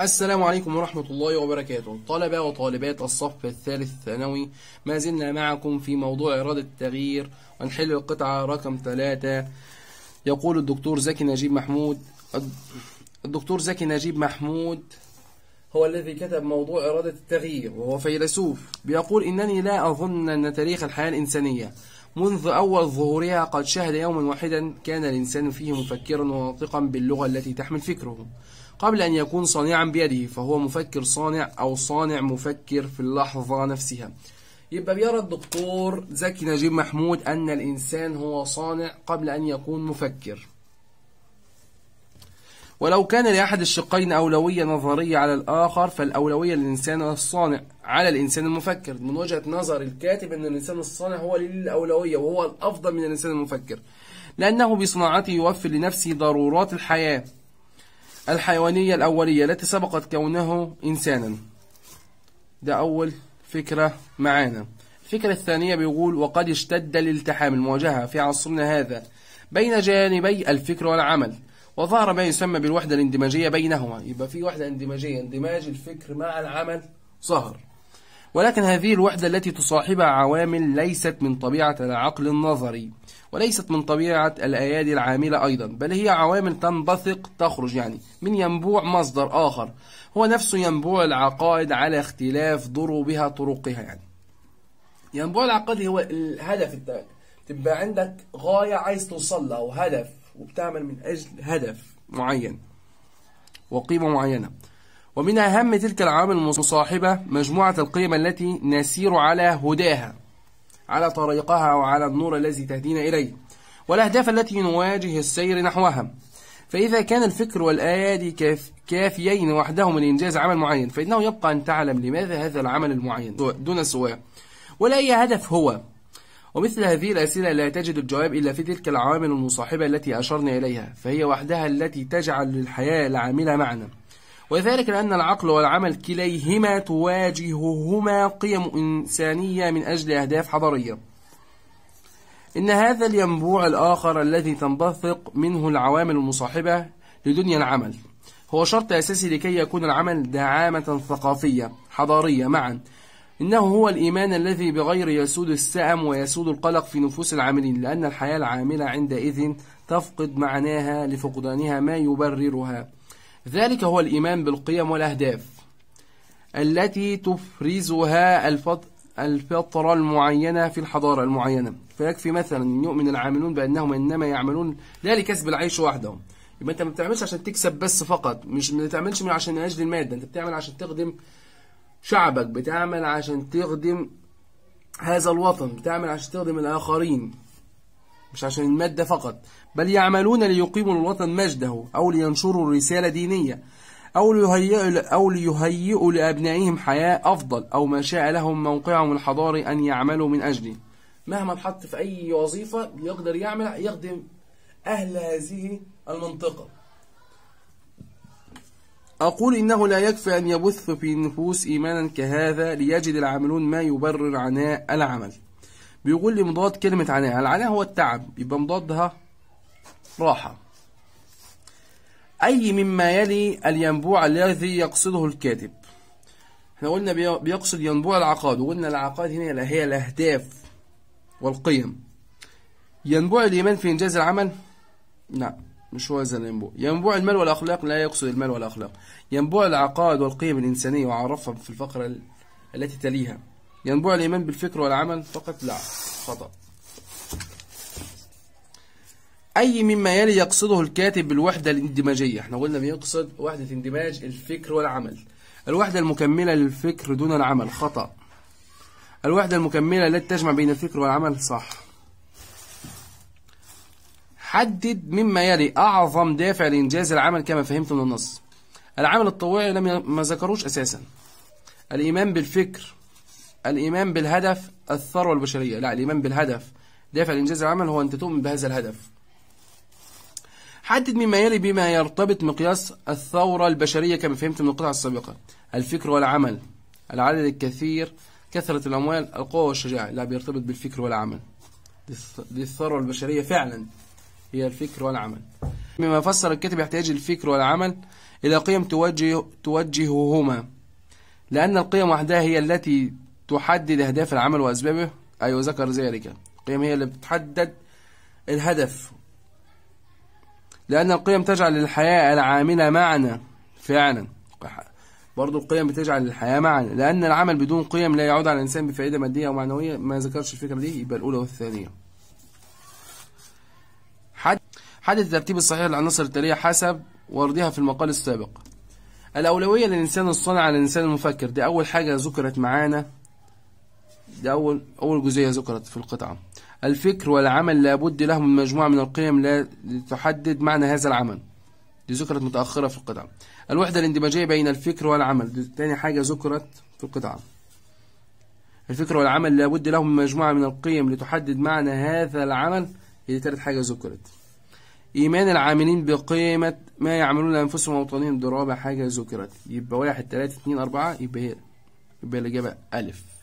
السلام عليكم ورحمة الله وبركاته طلبة وطالبات الصف الثالث ثانوي ما زلنا معكم في موضوع إرادة التغيير ونحل القطعة رقم ثلاثة يقول الدكتور زكي نجيب محمود الدكتور زكي نجيب محمود هو الذي كتب موضوع إرادة التغيير وهو فيلسوف بيقول إنني لا أظن أن تاريخ الحياة الإنسانية منذ أول ظهورها قد شهد يوما واحدا كان الإنسان فيه مفكرا وناطقا باللغة التي تحمل فكره قبل أن يكون صانعا بيده فهو مفكر صانع أو صانع مفكر في اللحظة نفسها يبقى بيرى الدكتور زكي نجيب محمود أن الإنسان هو صانع قبل أن يكون مفكر ولو كان لأحد الشقين أولوية نظرية على الآخر فالأولوية للإنسان الصانع على الإنسان المفكر من وجهة نظر الكاتب أن الإنسان الصانع هو الأولوية وهو الأفضل من الإنسان المفكر لأنه بصناعته يوفر لنفسه ضرورات الحياة الحيوانية الأولية التي سبقت كونه إنسانا ده أول فكرة معانا الفكرة الثانية بيقول وقد اشتد الالتحام المواجهة في عصرنا هذا بين جانبي الفكر والعمل وظهر ما يسمى بالوحدة الاندماجية بينهما يبقى في وحدة اندماجية اندماج الفكر مع العمل ظهر ولكن هذه الوحدة التي تصاحبها عوامل ليست من طبيعة العقل النظري وليست من طبيعة الأيادي العاملة أيضا بل هي عوامل تنبثق تخرج يعني من ينبوع مصدر آخر هو نفسه ينبوع العقائد على اختلاف ضروبها طرقها يعني ينبوع العقائد هو الهدف التالي تبقى عندك غاية عايز توصل لها وهدف وبتعمل من أجل هدف معين وقيمة معينة ومن أهم تلك العوامل المصاحبة مجموعة القيم التي نسير على هداها على طريقها وعلى النور الذي تهدينا إليه والأهداف التي نواجه السير نحوها فإذا كان الفكر والآيات كاف كافيين وحدهما لإنجاز عمل معين فإنه يبقى أن تعلم لماذا هذا العمل المعين دون سواه ولا أي هدف هو ومثل هذه الأسئلة لا تجد الجواب إلا في تلك العوامل المصاحبة التي أشرنا إليها فهي وحدها التي تجعل للحياة العاملة معنى وذلك لأن العقل والعمل كليهما تواجههما قيم إنسانية من أجل أهداف حضارية إن هذا الينبوع الآخر الذي تنبثق منه العوامل المصاحبة لدنيا العمل هو شرط أساسي لكي يكون العمل دعامة ثقافية حضارية معا إنه هو الإيمان الذي بغير يسود السأم ويسود القلق في نفوس العاملين لأن الحياة العاملة عندئذ تفقد معناها لفقدانها ما يبررها ذلك هو الإيمان بالقيم والأهداف التي تفرزها الفترة المعينة في الحضارة المعينة فيكفي مثلا أن يؤمن العاملون بأنهم إنما يعملون لا لكسب العيش وحدهم يبقى أنت ما بتعملش عشان تكسب بس فقط مش ما بتعملش من عشان أجل المادة أنت بتعمل عشان تخدم شعبك بتعمل عشان تخدم هذا الوطن بتعمل عشان تخدم الآخرين مش عشان المادة فقط بل يعملون ليقيموا الوطن مجده أو لينشروا رسالة دينية أو ليهيئوا أو ليهيئوا لأبنائهم حياة أفضل أو ما شاء لهم موقعهم الحضاري أن يعملوا من أجله. مهما اتحط في أي وظيفة يقدر يعمل يخدم أهل هذه المنطقة. أقول إنه لا يكفي أن يبث في النفوس إيمانا كهذا ليجد العاملون ما يبرر عناء العمل. بيقول لي مضاد كلمة عناء العناء هو التعب يبقى مضادها راحة أي مما يلي الينبوع الذي يقصده الكاتب احنا قلنا بيقصد ينبوع العقاد وقلنا العقاد هنا هي الأهداف والقيم ينبوع الإيمان في إنجاز العمل لا مش هو هذا الينبوع ينبوع المال والأخلاق لا يقصد المال والأخلاق ينبوع العقائد والقيم الإنسانية وعرفها في الفقرة التي تليها ينبوع الإيمان بالفكر والعمل فقط لا خطأ أي مما يلي يقصده الكاتب بالوحدة الاندماجية احنا قلنا بيقصد وحدة اندماج الفكر والعمل الوحدة المكملة للفكر دون العمل خطأ الوحدة المكملة التي تجمع بين الفكر والعمل صح حدد مما يلي أعظم دافع لإنجاز العمل كما فهمت من النص العمل الطوعي لم ما ذكروش أساسا الإيمان بالفكر الإيمان بالهدف الثروة البشرية لا الإيمان بالهدف دافع لإنجاز العمل هو ان تؤمن بهذا الهدف حدد مما يلي بما يرتبط مقياس الثورة البشرية كما فهمت من القطعة السابقة الفكر والعمل العدد الكثير كثرة الأموال القوة والشجاعة لا بيرتبط بالفكر والعمل دي الثروة البشرية فعلا هي الفكر والعمل مما فسر الكاتب يحتاج الفكر والعمل إلى قيم توجه توجههما لأن القيم وحدها هي التي تحدد أهداف العمل وأسبابه أيوة ذكر ذلك القيم هي اللي بتحدد الهدف لأن القيم تجعل للحياة العاملة معنى فعلا برضو القيم بتجعل الحياة معنى لأن العمل بدون قيم لا يعود على الإنسان بفائدة مادية أو معنوية ما ذكرش الفكرة دي يبقى الأولى والثانية حدد الترتيب الصحيح للعناصر التالية حسب وردها في المقال السابق الأولوية للإنسان الصانع على الإنسان المفكر دي أول حاجة ذكرت معانا ده أول أول جزئية ذكرت في القطعة الفكر والعمل لابد لهم من مجموعة من القيم لا تحدد معنى هذا العمل دي ذكرت متأخرة في القطعة الوحدة الاندماجية بين الفكر والعمل دي تاني حاجة ذكرت في القطعة الفكر والعمل لابد لهم من مجموعة من القيم لتحدد معنى هذا العمل دي تالت حاجة ذكرت إيمان العاملين بقيمة ما يعملون لأنفسهم ووطنهم دي رابع حاجة ذكرت يبقى واحد تلاتة اتنين أربعة يبقى هي يبقى الإجابة ألف